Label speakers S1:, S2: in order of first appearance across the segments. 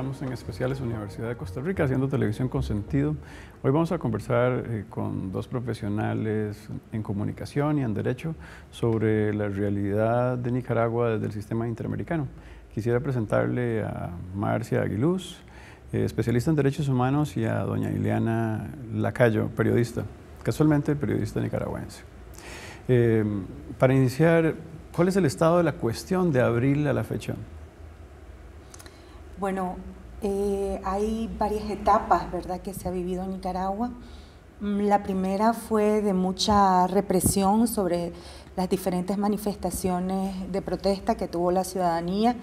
S1: Estamos en Especiales Universidad de Costa Rica haciendo televisión con sentido. Hoy vamos a conversar eh, con dos profesionales en comunicación y en derecho sobre la realidad de Nicaragua desde el sistema interamericano. Quisiera presentarle a Marcia Aguiluz, eh, especialista en derechos humanos, y a doña Ileana Lacayo, periodista, casualmente periodista nicaragüense. Eh, para iniciar, ¿cuál es el estado de la cuestión de abril a la fecha?
S2: Bueno, eh, hay varias etapas, ¿verdad?, que se ha vivido en Nicaragua. Mm, la primera fue de mucha represión sobre las diferentes manifestaciones de protesta que tuvo la ciudadanía,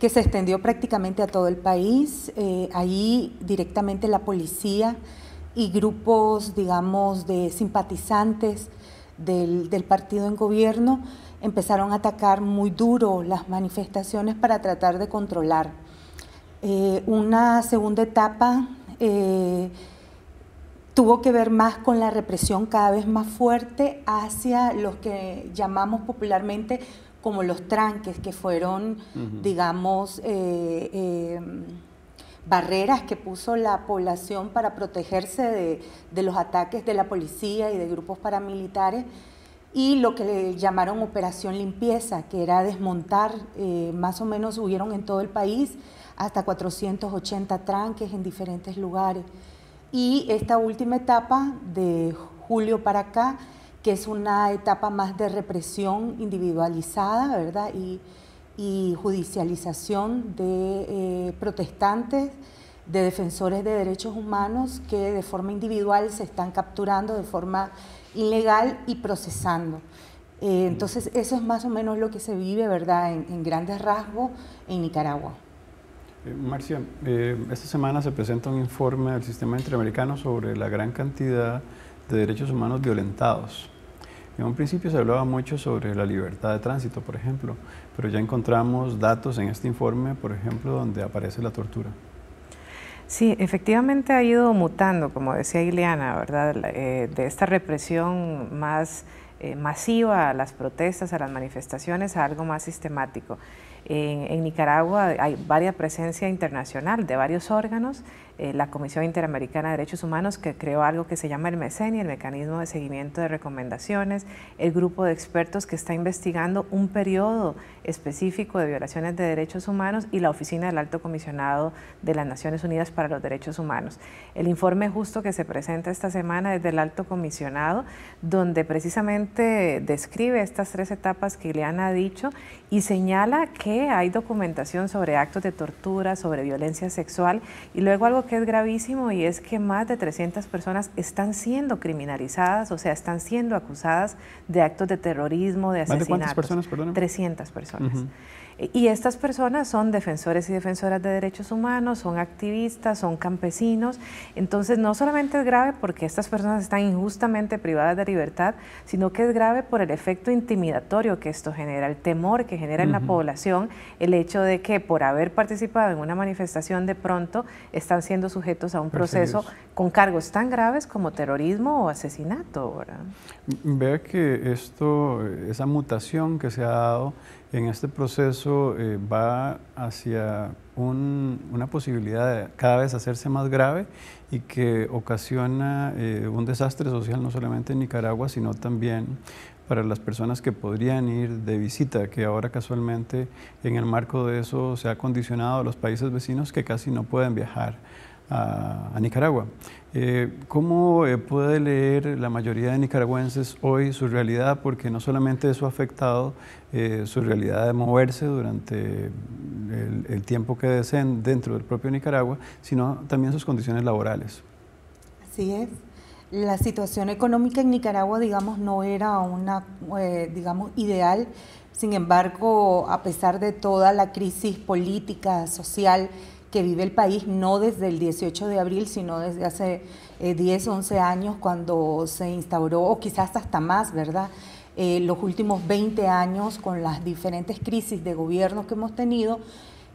S2: que se extendió prácticamente a todo el país. Eh, ahí directamente la policía y grupos, digamos, de simpatizantes del partido en gobierno empezaron a atacar muy duro las manifestaciones para tratar de controlar eh, una segunda etapa eh, tuvo que ver más con la represión cada vez más fuerte hacia los que llamamos popularmente como los tranques, que fueron, digamos, eh, barreras que puso la población para protegerse de, los ataques de la policía y de grupos paramilitares y lo que le llamaron operación limpieza, que era desmontar, más o menos hubieron en todo el país hasta 480 tranques en diferentes lugares. Y esta última etapa de julio para acá, que es una etapa más de represión individualizada, ¿verdad? Y, judicialización de eh, protestantes, de defensores de derechos humanos que de forma individual se están capturando de forma ilegal y procesando. Eh, entonces, eso es más o menos lo que se vive, ¿verdad?, en grandes rasgos en Nicaragua.
S1: Eh, Marcia, eh, esta semana se presenta un informe del sistema interamericano sobre la gran cantidad de derechos humanos violentados. En un principio se hablaba mucho sobre la libertad de tránsito, por ejemplo, pero ya encontramos datos en este informe, por ejemplo, donde aparece la tortura.
S3: Sí, efectivamente ha ido mutando, como decía Ileana, ¿verdad? Eh, de esta represión más masiva a las protestas, a las manifestaciones, a algo más sistemático. En, Nicaragua hay varias presencia internacional de varios órganos eh, la Comisión Interamericana de Derechos Humanos, que creó algo que se llama el MECENI, el Mecanismo de Seguimiento de Recomendaciones, el grupo de expertos que está investigando un periodo específico de violaciones de derechos humanos y la Oficina del Alto Comisionado de las Naciones Unidas para los Derechos Humanos. El informe justo que se presenta esta semana es del Alto Comisionado, donde precisamente describe estas tres etapas que Ileana ha dicho y señala que hay documentación sobre actos de tortura, sobre violencia sexual y luego algo que es gravísimo y es que más de 300 personas están siendo criminalizadas, o sea, están siendo acusadas de actos de terrorismo, de asesinatos. ¿Más personas, perdón? 300 personas. Eh, y estas personas son defensores y defensoras de derechos humanos, son activistas, son campesinos. Entonces no solamente es grave porque estas personas están injustamente privadas de libertad, sino que es grave por el efecto intimidatorio que esto genera, el temor que genera en la población, el hecho de que por haber participado en una manifestación de pronto están siendo sujetos a un proceso con cargos tan graves como terrorismo o asesinato.
S1: Vea que esto, esa mutación que se ha dado en este proceso eh, va hacia una posibilidad de cada vez hacerse más grave y que ocasiona eh, un desastre social no solamente en Nicaragua, sino también para las personas que podrían ir de visita, que ahora casualmente en el marco de eso se ha condicionado a los países vecinos que casi no pueden viajar a, Nicaragua. Eh, ¿Cómo eh, puede leer la mayoría de nicaragüenses hoy su realidad? Porque no solamente eso ha afectado eh, su realidad de moverse durante el, tiempo que deseen dentro del propio Nicaragua, sino también sus condiciones laborales.
S2: Así es la situación económica en Nicaragua, digamos, no era una, digamos, ideal. Sin embargo, a pesar de toda la crisis política, social que vive el país, no desde el 18 de abril, sino desde hace 10, eh, 11 años cuando se instauró, o quizás hasta más, ¿verdad? Eh, los últimos 20 años con las diferentes crisis de gobierno que hemos tenido.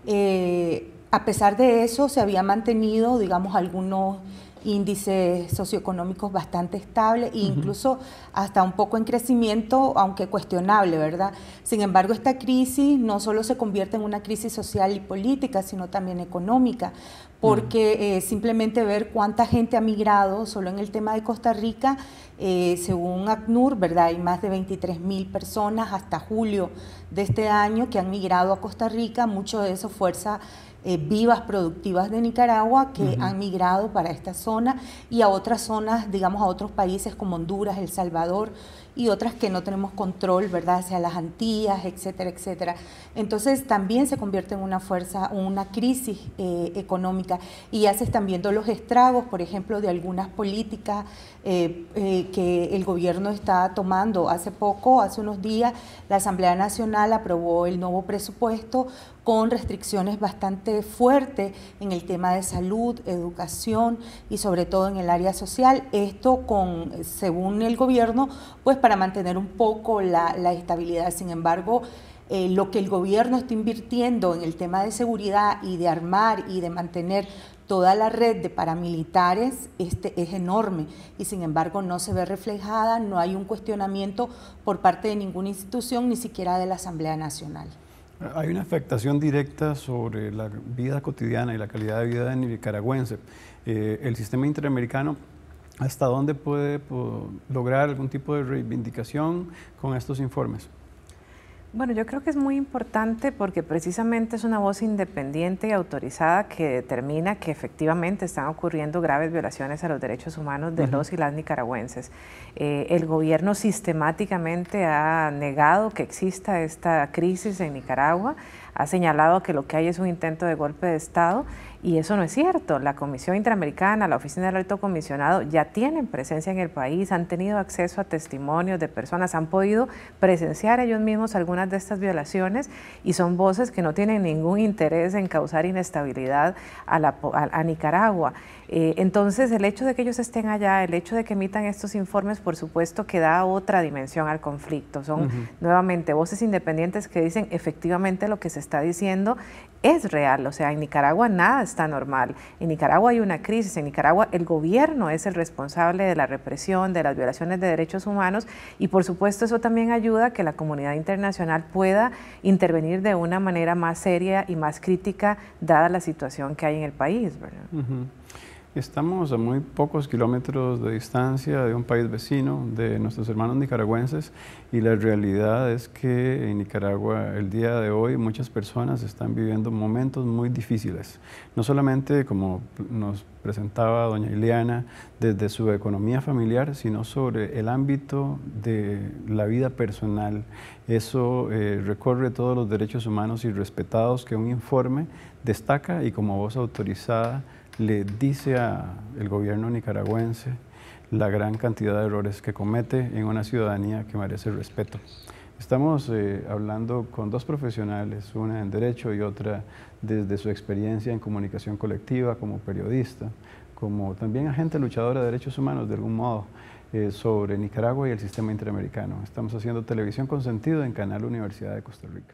S2: Eh, a pesar de eso, se había mantenido, digamos, algunos índices socioeconómicos bastante estable e incluso hasta un poco en crecimiento, aunque cuestionable, ¿verdad? Sin embargo, esta crisis no solo se convierte en una crisis social y política, sino también económica, mm. porque eh, simplemente ver cuánta gente ha migrado, solo en el tema de Costa Rica, eh, según ACNUR, ¿verdad? Hay más de 23 mil personas hasta julio de este año que han migrado a Costa Rica, mucho de eso fuerza eh, vivas productivas de Nicaragua que han migrado para esta zona y a otras zonas, digamos, a otros países como Honduras, El Salvador y otras que no tenemos control, ¿verdad?, hacia las Antillas, etcétera, etcétera. Entonces también se convierte en una fuerza, una crisis eh, económica y ya se están viendo los estragos, por ejemplo, de algunas políticas eh, eh, que el gobierno está tomando. Hace poco, hace unos días, la Asamblea Nacional aprobó el nuevo presupuesto con restricciones bastante fuertes en el tema de salud, educación y sobre todo en el área social. Esto con, según el gobierno, pues para mantener un poco la, estabilidad. Sin embargo, eh, lo que el gobierno está invirtiendo en el tema de seguridad y de armar y de mantener Toda la red de paramilitares este, es enorme y sin embargo no se ve reflejada, no hay un cuestionamiento por parte de ninguna institución, ni siquiera de la Asamblea Nacional.
S1: Hay una afectación directa sobre la vida cotidiana y la calidad de vida de nicaragüense. Eh, el sistema interamericano ¿Hasta dónde puede lograr algún tipo de reivindicación con estos informes?
S3: Bueno, yo creo que es muy importante porque precisamente es una voz independiente y autorizada que determina que efectivamente están ocurriendo graves violaciones a los derechos humanos de los y las nicaragüenses. Eh, el gobierno sistemáticamente ha negado que exista esta crisis en Nicaragua, ha señalado que lo que hay es un intento de golpe de Estado y eso no es cierto. La Comisión Interamericana, la Oficina del Alto Comisionado ya tienen presencia en el país, han tenido acceso a testimonios de personas, han podido presenciar ellos mismos algún de estas violaciones y son voces que no tienen ningún interés en causar inestabilidad a, a Nicaragua. Eh, entonces, el hecho de que ellos estén allá, el hecho de que emitan estos informes, por supuesto que da otra dimensión al conflicto. Son nuevamente voces independientes que dicen efectivamente lo que se está diciendo es real. O sea, en Nicaragua nada está normal. En Nicaragua hay una crisis. En Nicaragua el gobierno es el responsable de la represión, de las violaciones de derechos humanos y, por supuesto, eso también ayuda a que la comunidad internacional pueda intervenir de una manera más seria y más crítica dada la situación que hay en el país.
S1: Estamos a muy pocos kilómetros de distancia de un país vecino, de nuestros hermanos nicaragüenses, y la realidad es que en Nicaragua el día de hoy muchas personas están viviendo momentos muy difíciles. No solamente como nos presentaba doña Ileana desde su economía familiar, sino sobre el ámbito de la vida personal. Eso eh, recorre todos los derechos humanos y respetados que un informe destaca y como voz autorizada le dice al gobierno nicaragüense la gran cantidad de errores que comete en una ciudadanía que merece respeto. Estamos eh, hablando con dos profesionales, una en derecho y otra desde su experiencia en comunicación colectiva como periodista, como también agente luchadora de derechos humanos de algún modo, eh, sobre Nicaragua y el sistema interamericano. Estamos haciendo televisión con sentido en Canal Universidad de Costa Rica.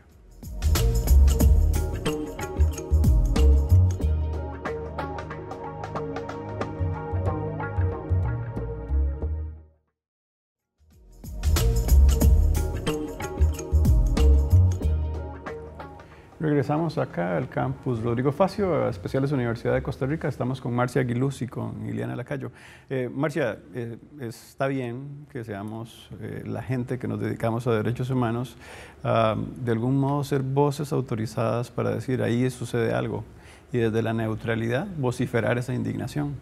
S1: Estamos acá al campus Rodrigo Facio, Especiales Universidad de Costa Rica. Estamos con Marcia Aguiluz y con Ileana Lacayo. Eh, Marcia, eh, está bien que seamos eh, la gente que nos dedicamos a derechos humanos, de algún modo ser voces autorizadas para decir ahí sucede algo y desde la neutralidad vociferar esa indignación.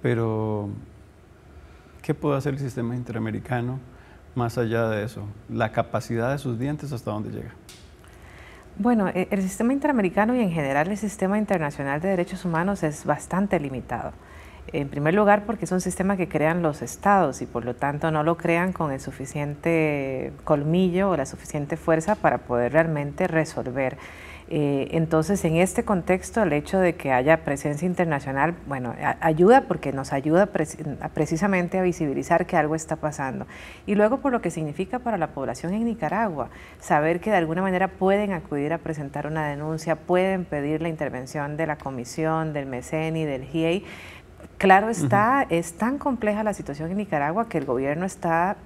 S1: Pero, ¿qué puede hacer el sistema interamericano más allá de eso? La capacidad de sus dientes hasta dónde llega.
S3: Bueno, e, el sistema interamericano y en general el sistema internacional de derechos humanos es bastante limitado. En primer lugar, porque es un sistema que crean los estados y por lo tanto no lo crean con el suficiente colmillo o la suficiente fuerza para poder realmente resolver eh, entonces, en este contexto, el hecho de que haya presencia internacional, bueno, ayuda porque nos ayuda precisamente a visibilizar que algo está pasando. Y luego por lo que significa para la población en Nicaragua, saber que de alguna manera pueden acudir a presentar una denuncia, pueden pedir la intervención de la comisión, del MECENI, del GIEI. Claro está, es tan compleja la situación en Nicaragua que el gobierno está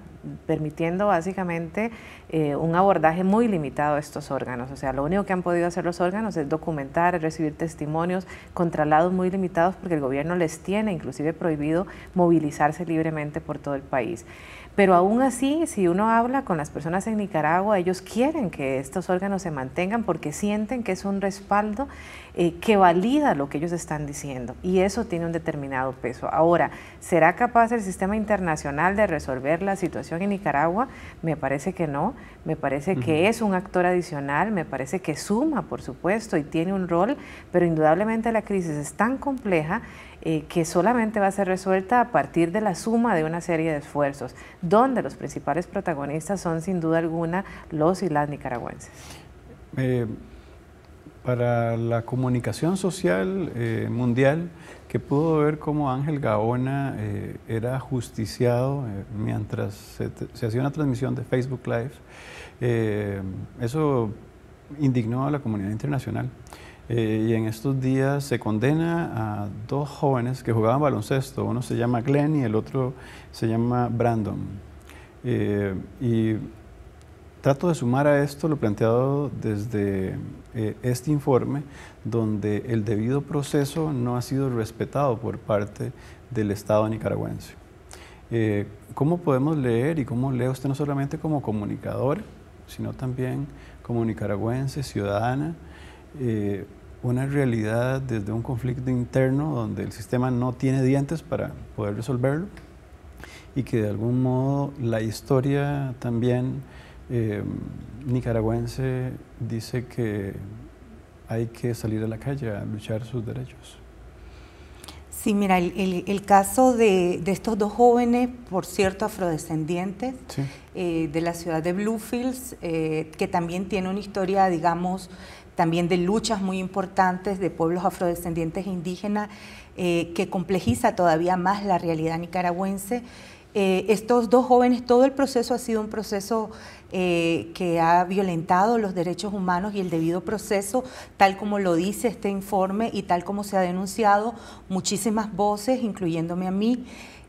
S3: permitiendo básicamente eh, un abordaje muy limitado a estos órganos. O sea, lo único que han podido hacer los órganos es documentar, recibir testimonios contralados muy limitados porque el gobierno les tiene inclusive prohibido movilizarse libremente por todo el país. Pero aún así, si uno habla con las personas en Nicaragua, ellos quieren que estos órganos se mantengan porque sienten que es un respaldo eh, que valida lo que ellos están diciendo y eso tiene un determinado peso. Ahora, ¿será capaz el sistema internacional de resolver la situación? en Nicaragua, me parece que no, me parece que es un actor adicional, me parece que suma, por supuesto, y tiene un rol, pero indudablemente la crisis es tan compleja eh, que solamente va a ser resuelta a partir de la suma de una serie de esfuerzos, donde los principales protagonistas son sin duda alguna los y las nicaragüenses.
S1: Eh, para la comunicación social eh, mundial, que pudo ver cómo Ángel Gaona eh, era justiciado eh, mientras se, hacía una transmisión de Facebook Live. Eh, eso indignó a la comunidad internacional. y en estos días se condena a dos jóvenes que jugaban baloncesto. Uno se llama Glenn y el otro se llama Brandon. y Trato de sumar a esto lo planteado desde eh, este informe, donde el debido proceso no ha sido respetado por parte del Estado nicaragüense. Eh, ¿Cómo podemos leer y cómo lee usted no solamente como comunicador, sino también como nicaragüense, ciudadana, eh, una realidad desde un conflicto interno donde el sistema no tiene dientes para poder resolverlo y que de algún modo la historia también eh, nicaragüense dice que hay que salir a la calle a luchar sus derechos.
S2: Sí, mira, el, caso de, estos dos jóvenes, por cierto, afrodescendientes, eh, de la ciudad de Bluefields, eh, que también tiene una historia, digamos, también de luchas muy importantes de pueblos afrodescendientes e indígenas, que complejiza todavía más la realidad nicaragüense. Eh, estos dos jóvenes, todo el proceso ha sido un proceso eh, que ha violentado los derechos humanos y el debido proceso, tal como lo dice este informe y tal como se ha denunciado muchísimas voces, incluyéndome a mí.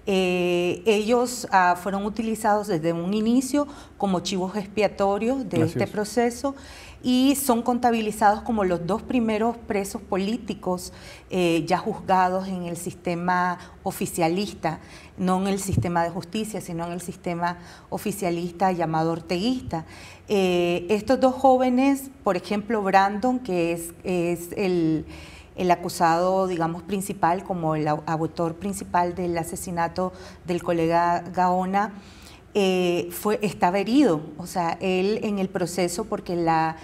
S2: Eh, ellos ah, fueron utilizados desde un inicio como chivos expiatorios de este proceso y son contabilizados como los dos primeros presos políticos eh, ya juzgados en el sistema oficialista, no en el sistema de justicia, sino en el sistema oficialista llamado orteguista. Eh, estos dos jóvenes, por ejemplo, Brandon, que es, el el acusado, digamos, principal, como el autor principal del asesinato del colega Gaona, eh, fue, estaba herido. O sea, él en el proceso, porque la,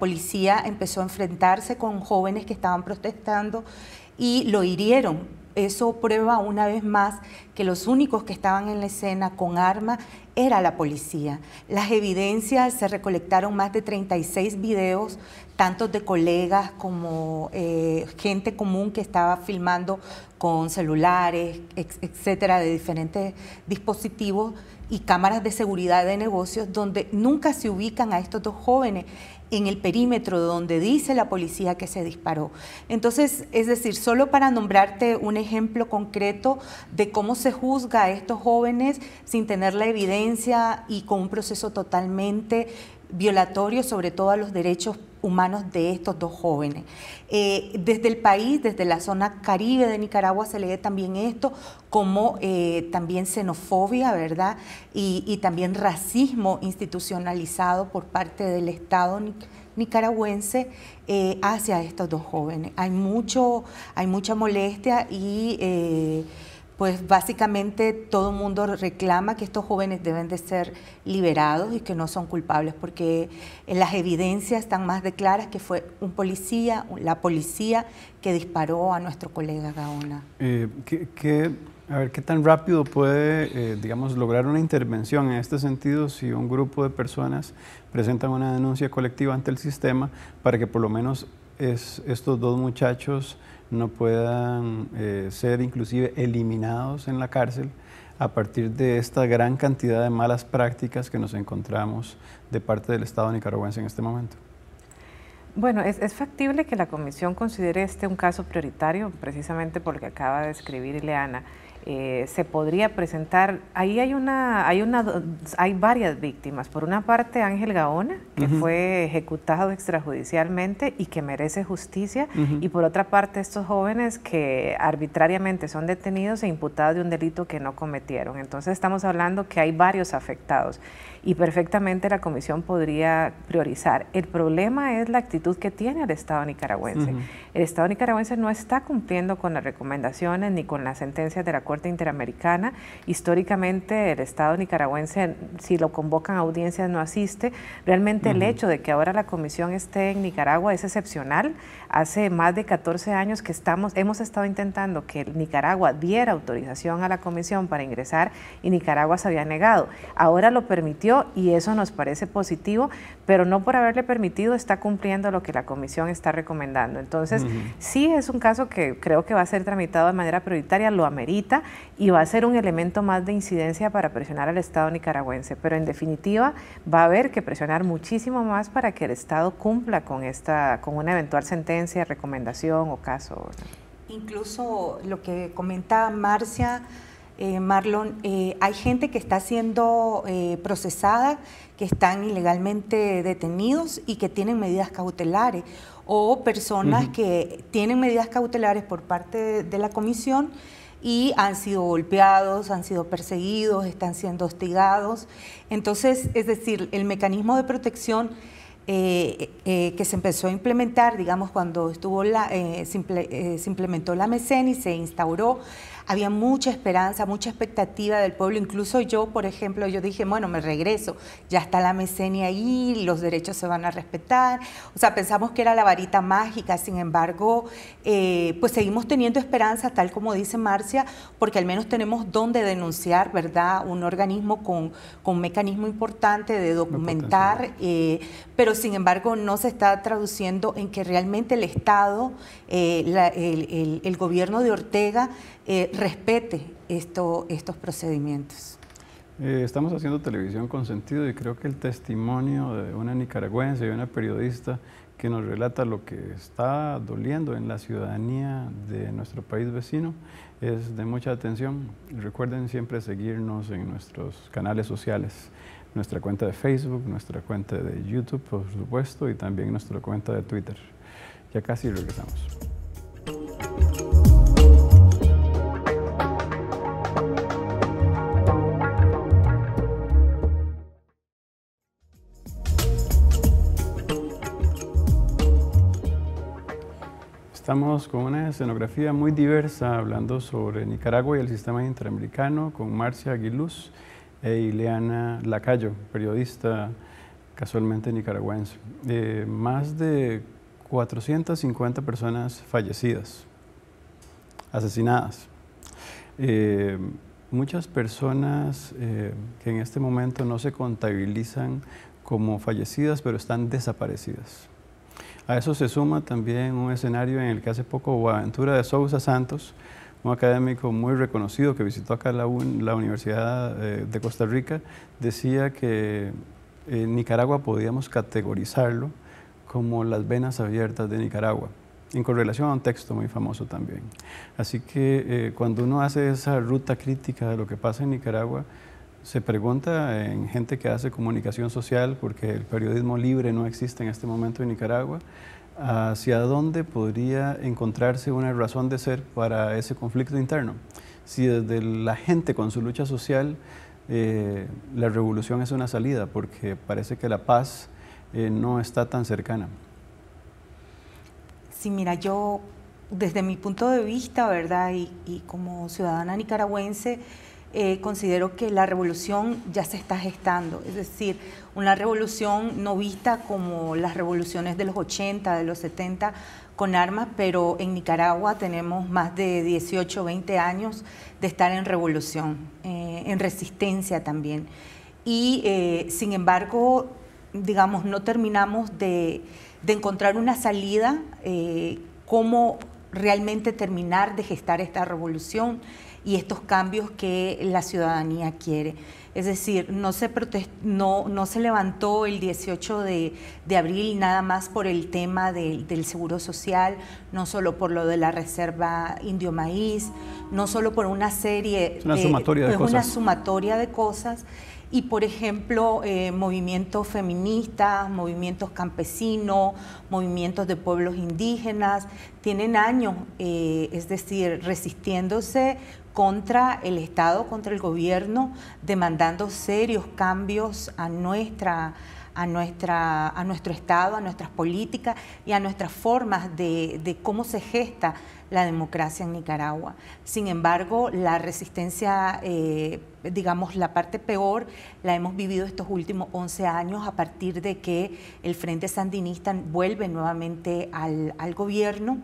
S2: policía empezó a enfrentarse con jóvenes que estaban protestando y lo hirieron eso prueba una vez más que los únicos que estaban en la escena con armas era la policía. Las evidencias, se recolectaron más de 36 videos, tanto de colegas como eh, gente común que estaba filmando con celulares, etcétera, de diferentes dispositivos y cámaras de seguridad de negocios donde nunca se ubican a estos dos jóvenes en el perímetro donde dice la policía que se disparó. Entonces, es decir, solo para nombrarte un ejemplo concreto de cómo se juzga a estos jóvenes sin tener la evidencia y con un proceso totalmente violatorio sobre todo a los derechos humanos de estos dos jóvenes. Eh, desde el país, desde la zona caribe de Nicaragua se lee también esto como eh, también xenofobia, ¿verdad? Y, también racismo institucionalizado por parte del Estado nicaragüense eh, hacia estos dos jóvenes. Hay, mucho, hay mucha molestia y pues básicamente todo el mundo reclama que estos jóvenes deben de ser liberados y que no son culpables, porque en las evidencias están más de claras que fue un policía, la policía que disparó a nuestro colega Gaona.
S1: Eh, a ver, ¿qué tan rápido puede, eh, digamos, lograr una intervención en este sentido si un grupo de personas presentan una denuncia colectiva ante el sistema para que por lo menos es, estos dos muchachos no puedan eh, ser inclusive eliminados en la cárcel a partir de esta gran cantidad de malas prácticas que nos encontramos de parte del Estado nicaragüense en este momento.
S3: Bueno, es, factible que la Comisión considere este un caso prioritario, precisamente porque acaba de escribir Ileana. Eh, se podría presentar. Ahí hay una, hay una, hay varias víctimas. Por una parte, Ángel Gaona, que fue ejecutado extrajudicialmente y que merece justicia, y por otra parte, estos jóvenes que arbitrariamente son detenidos e imputados de un delito que no cometieron. Entonces, estamos hablando que hay varios afectados y perfectamente la comisión podría priorizar. El problema es la actitud que tiene el Estado nicaragüense. El Estado nicaragüense no está cumpliendo con las recomendaciones ni con las sentencias de la Corte Interamericana. Históricamente el Estado nicaragüense, si lo convocan a audiencias, no asiste. Realmente el hecho de que ahora la comisión esté en Nicaragua es excepcional. Hace más de 14 años que estamos, hemos estado intentando que Nicaragua diera autorización a la comisión para ingresar y Nicaragua se había negado. Ahora lo permitió y eso nos parece positivo, pero no por haberle permitido está cumpliendo lo que la comisión está recomendando. Entonces, sí es un caso que creo que va a ser tramitado de manera prioritaria, lo amerita y va a ser un elemento más de incidencia para presionar al Estado nicaragüense, pero en definitiva va a haber que presionar muchísimo más para que el Estado cumpla con esta con una eventual sentencia, recomendación o caso.
S2: Incluso lo que comentaba Marcia eh, Marlon, eh, hay gente que está siendo eh, procesada, que están ilegalmente detenidos y que tienen medidas cautelares, o personas que tienen medidas cautelares por parte de, la comisión y han sido golpeados, han sido perseguidos, están siendo hostigados. Entonces, es decir, el mecanismo de protección... que se empezó a implementar, digamos, cuando estuvo se implementó la MECEN y se instauró había mucha esperanza, mucha expectativa del pueblo. Incluso yo, por ejemplo, yo dije, bueno, me regreso, ya está la mecenia ahí, los derechos se van a respetar. O sea, pensamos que era la varita mágica, sin embargo, eh, pues seguimos teniendo esperanza, tal como dice Marcia, porque al menos tenemos donde denunciar, ¿verdad? Un organismo con, un mecanismo importante de documentar, eh, pero sin embargo no se está traduciendo en que realmente el Estado, eh, el gobierno de Ortega, eh, respete esto, estos procedimientos.
S1: Eh, estamos haciendo televisión con sentido y creo que el testimonio de una nicaragüense y una periodista que nos relata lo que está doliendo en la ciudadanía de nuestro país vecino es de mucha atención. Recuerden siempre seguirnos en nuestros canales sociales, nuestra cuenta de Facebook, nuestra cuenta de YouTube, por supuesto, y también nuestra cuenta de Twitter. Ya casi regresamos. Estamos con una escenografía muy diversa hablando sobre Nicaragua y el sistema interamericano con Marcia Aguiluz e Ileana Lacayo, periodista casualmente nicaragüense. Eh, más de 450 personas fallecidas, asesinadas. Eh, muchas personas eh, que en este momento no se contabilizan como fallecidas, pero están desaparecidas. A eso se suma también un escenario en el que hace poco Boaventura de Sousa Santos, un académico muy reconocido que visitó acá la, Universidad eh, de Costa Rica, decía que eh, en Nicaragua podíamos categorizarlo como las venas abiertas de Nicaragua, en correlación a un texto muy famoso también. Así que eh, cuando uno hace esa ruta crítica de lo que pasa en Nicaragua, se pregunta en gente que hace comunicación social, porque el periodismo libre no existe en este momento en Nicaragua, hacia dónde podría encontrarse una razón de ser para ese conflicto interno. Si desde la gente con su lucha social, eh, la revolución es una salida, porque parece que la paz eh, no está tan cercana.
S2: Sí, mira, yo desde mi punto de vista, ¿verdad? y como ciudadana nicaragüense, eh, considero que la revolución ya se está gestando, es decir, una revolución no vista como las revoluciones de los 80, de los 70 con armas, pero en Nicaragua tenemos más de 18, 20 años de estar en revolución, eh, en resistencia también. Y eh, sin embargo, digamos, no terminamos de, de encontrar una salida, cómo realmente terminar de gestar esta revolución y estos cambios que la ciudadanía quiere. Es decir, no se, no, no se levantó el 18 de, abril nada más por el tema del seguro social, no solo por lo de la reserva indio maíz, no solo por una serie. Es una de, sumatoria de es una sumatoria de cosas y por ejemplo eh, movimientos feministas, movimientos campesinos, movimientos de pueblos indígenas, tienen años, eh, es decir, resistiéndose contra el Estado, contra el gobierno, demandando serios cambios a nuestra a, nuestra, a nuestro Estado, a nuestras políticas y a nuestras formas de, cómo se gesta la democracia en Nicaragua. Sin embargo, la resistencia, eh, digamos, la parte peor, la hemos vivido estos últimos 11 años a partir de que el Frente Sandinista vuelve nuevamente al, gobierno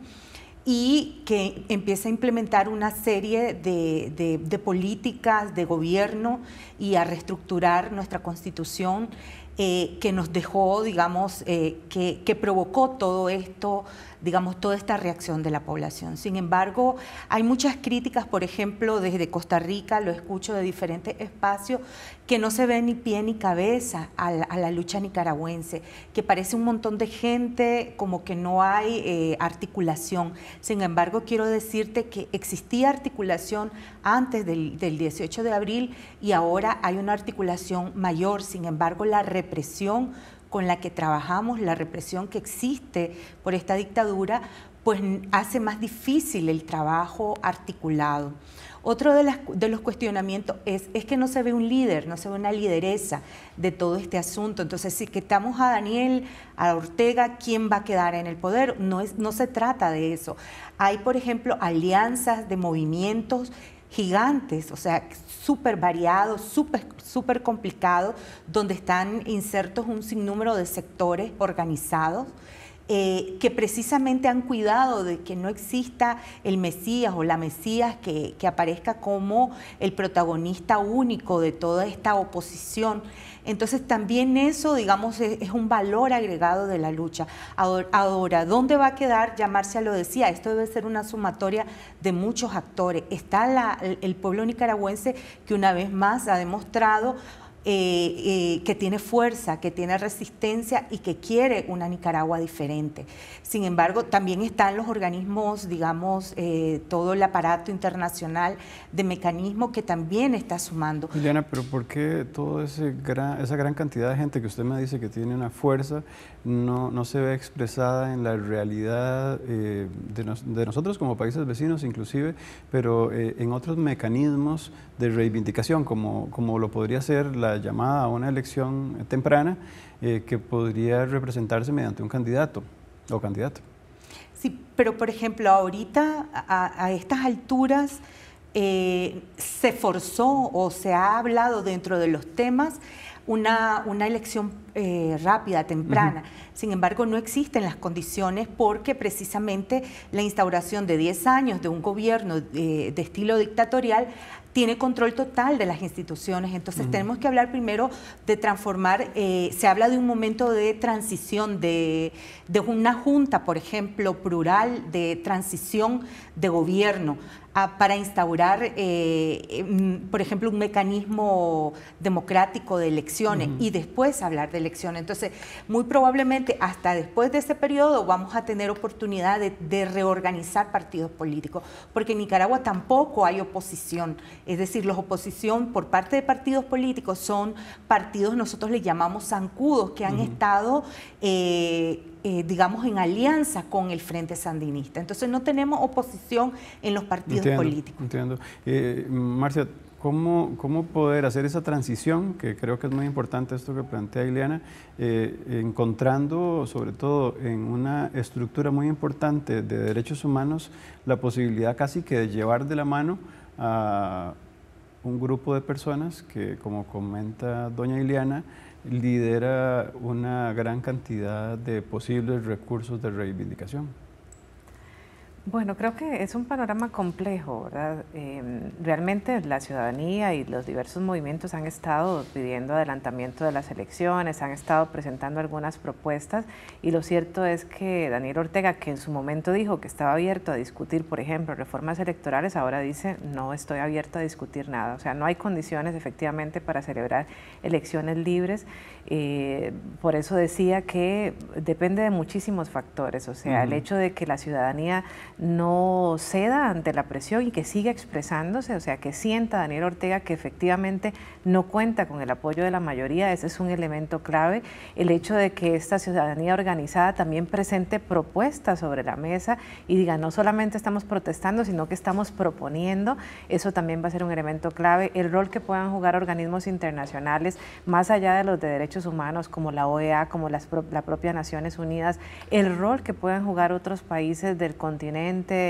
S2: y que empieza a implementar una serie de políticas de gobierno y a reestructurar nuestra constitución eh, que nos dejó, digamos, eh, que, provocó todo esto, digamos, toda esta reacción de la población. Sin embargo, hay muchas críticas, por ejemplo, desde Costa Rica, lo escucho de diferentes espacios, que no se ve ni pie ni cabeza a la, lucha nicaragüense, que parece un montón de gente, como que no hay eh, articulación. Sin embargo, quiero decirte que existía articulación antes del, 18 de abril y ahora hay una articulación mayor. Sin embargo, la represión con la que trabajamos, la represión que existe por esta dictadura, pues hace más difícil el trabajo articulado. Otro de, los cuestionamientos es, que no se ve un líder, no se ve una lideresa de todo este asunto. Entonces, si quitamos a Daniel, a Ortega, ¿quién va a quedar en el poder? No, es, no se trata de eso. Hay, por ejemplo, alianzas de movimientos gigantes, o sea, súper variados, súper super complicados, donde están insertos un sinnúmero de sectores organizados. Eh, que precisamente han cuidado de que no exista el Mesías o la Mesías que, aparezca como el protagonista único de toda esta oposición. Entonces también eso, digamos, es, un valor agregado de la lucha. Ahora, ¿dónde va a quedar? Ya Marcia lo decía, esto debe ser una sumatoria de muchos actores. Está el pueblo nicaragüense que una vez más ha demostrado eh, eh, que tiene fuerza, que tiene resistencia y que quiere una Nicaragua diferente. Sin embargo, también están los organismos, digamos, eh, todo el aparato internacional de mecanismo que también está sumando.
S1: Juliana, pero ¿por qué toda esa gran cantidad de gente que usted me dice que tiene una fuerza no, no se ve expresada en la realidad de, de, nosotros como países vecinos inclusive, pero en otros mecanismos de reivindicación, como, como lo podría ser la llamada a una elección eh, temprana eh, que podría representarse mediante un candidato o candidato
S2: Sí, pero por ejemplo, ahorita, a, estas alturas, eh, se forzó o se ha hablado dentro de los temas una, una elección rápida, temprana. Sin embargo, no existen las condiciones porque precisamente la instauración de 10 años de un gobierno de estilo dictatorial tiene control total de las instituciones. Entonces tenemos que hablar primero de transformar, eh, se habla de un momento de transición, de, una junta, por ejemplo, plural, de transición de gobierno para instaurar, eh, em, por ejemplo, un mecanismo democrático de elecciones y después hablar de elecciones. Entonces, muy probablemente hasta después de ese periodo vamos a tener oportunidad de, de reorganizar partidos políticos, porque en Nicaragua tampoco hay oposición es decir, los oposición por parte de partidos políticos son partidos, nosotros le llamamos zancudos, que han estado, eh, eh, digamos, en alianza con el Frente Sandinista. Entonces no tenemos oposición en los partidos políticos.
S1: Entiendo. Eh, Marcia, ¿cómo, ¿cómo poder hacer esa transición, que creo que es muy importante esto que plantea Ileana, encontrando sobre todo en una estructura muy importante de derechos humanos la posibilidad casi que de llevar de la mano a un grupo de personas que, como comenta doña Ileana, lidera una gran cantidad de posibles recursos de reivindicación.
S3: Bueno, creo que es un panorama complejo, ¿verdad? Em, realmente la ciudadanía y los diversos movimientos han estado pidiendo adelantamiento de las elecciones, han estado presentando algunas propuestas y lo cierto es que Daniel Ortega, que en su momento dijo que estaba abierto a discutir, por ejemplo, reformas electorales, ahora dice no estoy abierto a discutir nada. O sea, no hay condiciones efectivamente para celebrar elecciones libres. Eh, por eso decía que depende de muchísimos factores, o sea, el hecho de que la ciudadanía no ceda ante la presión y que siga expresándose, o sea, que sienta Daniel Ortega que efectivamente no cuenta con el apoyo de la mayoría, ese es un elemento clave. El hecho de que esta ciudadanía organizada también presente propuestas sobre la mesa y diga, no solamente estamos protestando, sino que estamos proponiendo, eso también va a ser un elemento clave. El rol que puedan jugar organismos internacionales, más allá de los de derechos humanos, como la OEA, como las, la propia Naciones Unidas, el rol que puedan jugar otros países del continente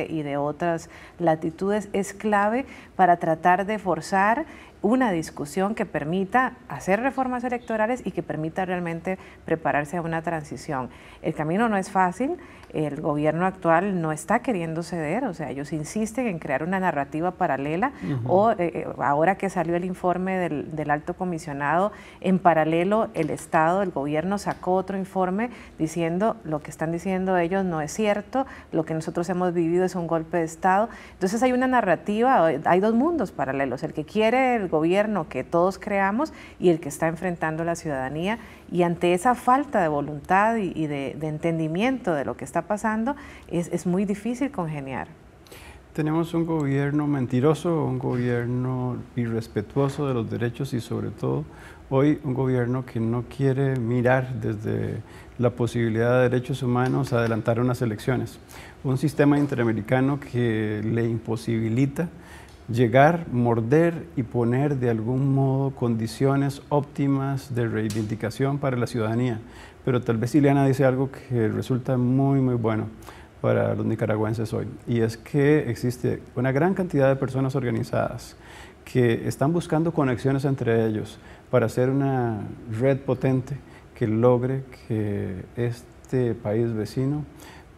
S3: y de otras latitudes es clave para tratar de forzar una discusión que permita hacer reformas electorales y que permita realmente prepararse a una transición. El camino no es fácil, el gobierno actual no está queriendo ceder, o sea, ellos insisten en crear una narrativa paralela o eh, eh, ahora que salió el informe del, alto comisionado, en paralelo el Estado, el gobierno sacó otro informe diciendo lo que están diciendo ellos no es cierto, lo que nosotros hemos vivido es un golpe de Estado. Entonces hay una narrativa, hay dos mundos paralelos, el que quiere gobierno que todos creamos y el que está enfrentando la ciudadanía. Y ante esa falta de voluntad y, de, entendimiento de lo que está pasando, es, es muy difícil congeniar.
S1: Tenemos un gobierno mentiroso, un gobierno irrespetuoso de los derechos y sobre todo hoy un gobierno que no quiere mirar desde la posibilidad de derechos humanos adelantar unas elecciones. Un sistema interamericano que le imposibilita llegar, morder y poner de algún modo condiciones óptimas de reivindicación para la ciudadanía. Pero tal vez Ileana dice algo que resulta muy, muy bueno para los nicaragüenses hoy, y es que existe una gran cantidad de personas organizadas que están buscando conexiones entre ellos para hacer una red potente que logre que este país vecino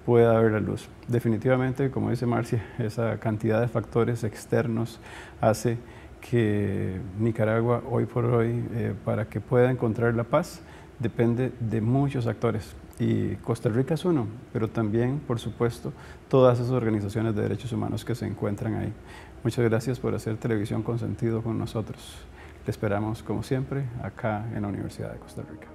S1: pueda ver la luz. Definitivamente, como dice Marcia, esa cantidad de factores externos hace que Nicaragua hoy por hoy, eh, para que pueda encontrar la paz, depende de muchos actores. Y Costa Rica es uno, pero también, por supuesto, todas esas organizaciones de derechos humanos que se encuentran ahí. Muchas gracias por hacer televisión con sentido con nosotros. Te esperamos, como siempre, acá en la Universidad de Costa Rica.